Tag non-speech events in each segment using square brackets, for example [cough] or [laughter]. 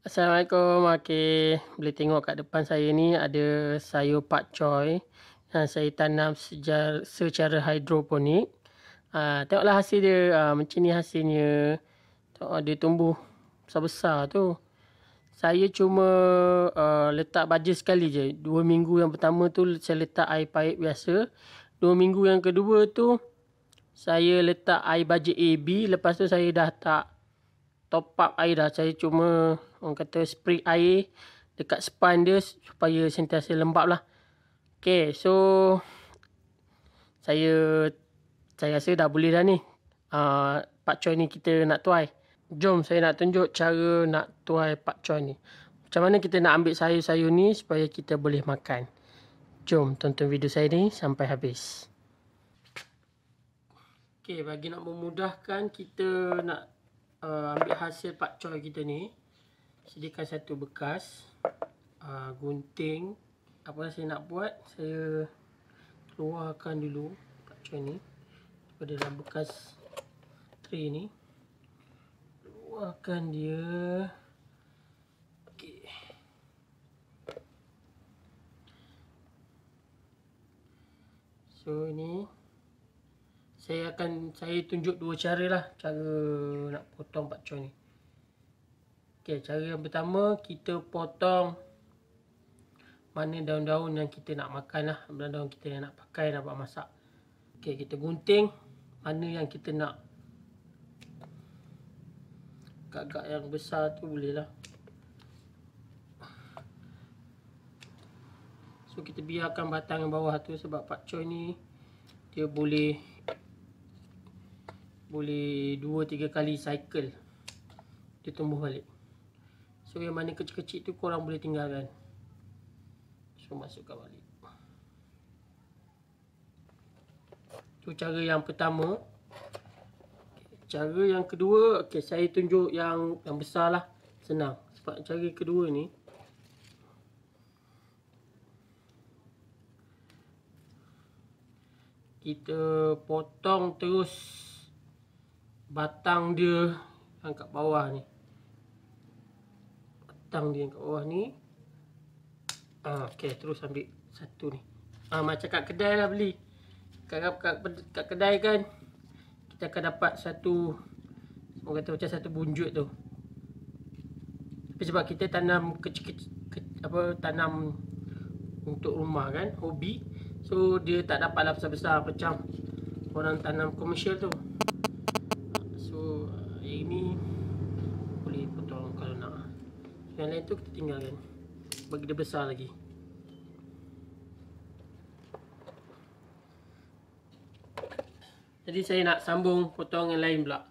Assalamualaikum. Okey, boleh tengok kat depan saya ni ada sayur pak choy yang uh, saya tanam secara, secara hidroponik. Ah, tengoklah hasil dia. Uh, macam ni hasilnya. Tengok dia tumbuh besar-besar tu. Saya cuma uh, letak baja sekali je. Dua minggu yang pertama tu saya letak air paip biasa. Dua minggu yang kedua tu saya letak air baja AB. Lepas tu saya dah tak top up air dah. Saya cuma orang kata spray air dekat span dia supaya sentiasa lembab lah. Okay, so saya saya rasa dah boleh dah ni. Uh, pak choy ni kita nak tuai. Jom saya nak tunjuk cara nak tuai pak choy ni. Macam mana kita nak ambil sayur-sayur ni supaya kita boleh makan. Jom tonton video saya ni sampai habis. Okay, bagi nak memudahkan kita nak uh, ambil hasil pak cor kita ni sediakan satu bekas uh, gunting apa yang saya nak buat saya keluarkan dulu pak cor ni pada dalam bekas tray ni keluarkan dia ok so ni saya akan saya tunjuk dua cara lah cara nak potong pak choy ni Okey, cara yang pertama kita potong mana daun-daun yang kita nak makan lah daun-daun kita yang nak pakai nak buat masak Okey, kita gunting mana yang kita nak agak-agak yang besar tu boleh lah so kita biarkan batang yang bawah tu sebab pak choy ni dia boleh boleh 2-3 kali cycle dia tumbuh balik so yang mana kecil-kecil tu korang boleh tinggalkan so masukkan balik tu cara yang pertama cara yang kedua okay, saya tunjuk yang yang besar lah senang sebab cara kedua ni kita potong terus batang dia angkat bawah ni batang dia yang kat bawah ni ha, ok terus ambil satu ni ha, macam kat kedai lah beli kat, kat, kat kedai kan kita akan dapat satu orang kata macam satu bunjut tu tapi sebab kita tanam kecil-kecil ke, apa tanam untuk rumah kan hobi so dia tak dapat lah besar-besar macam orang tanam komersial tu yang lain tu kita tinggalkan bagi dia besar lagi jadi saya nak sambung potong yang lain pula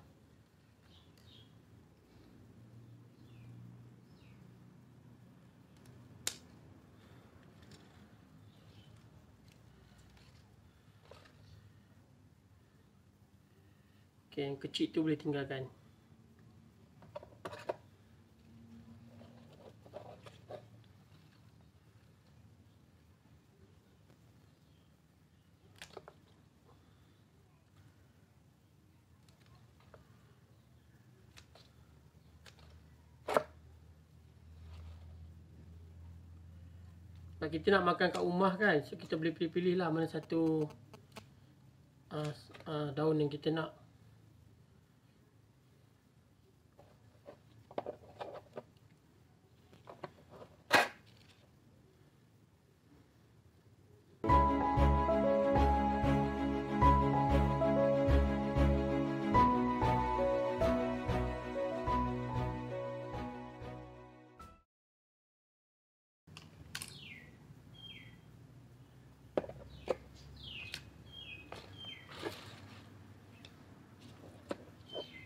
Yang kecil tu boleh tinggalkan Kalau kita nak makan kat rumah kan So kita boleh pilih-pilih lah mana satu uh, uh, Daun yang kita nak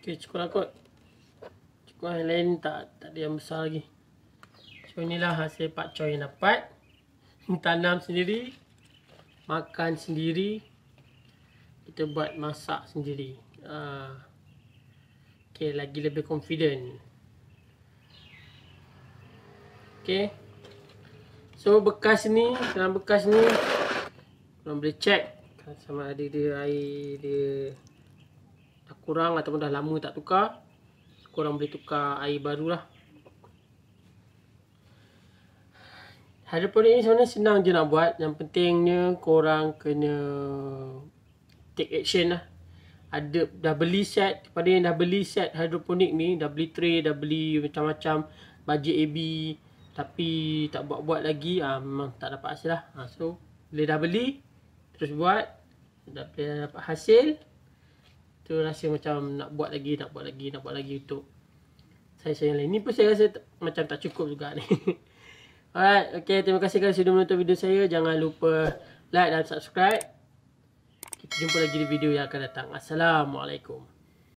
Okey, cukup lah kot. Cukup lah, yang lain tak, tak ada yang besar lagi. So, inilah hasil pak coy yang dapat. Tanam sendiri. Makan sendiri. Kita buat masak sendiri. Uh, Okey, lagi lebih confident. Okey. So, bekas ni, dalam bekas ni, korang boleh check kan sama ada dia air dia kurang ataupun dah lama tak tukar korang boleh tukar air baru lah. Hydroponik ni sebenarnya senang je nak buat yang pentingnya korang kena take action lah ada dah beli set kepada yang dah beli set hydroponik ni dah beli tray dah beli macam-macam baju AB tapi tak buat-buat lagi ha, memang tak dapat hasil lah ha, so bila dah beli terus buat dah, dah dapat hasil tu rasa macam nak buat lagi nak buat lagi nak buat lagi untuk saya saya lain ni pun saya rasa macam tak cukup juga ni [laughs] alright okay terima kasih kerana sudah menonton video saya jangan lupa like dan subscribe kita jumpa lagi di video yang akan datang assalamualaikum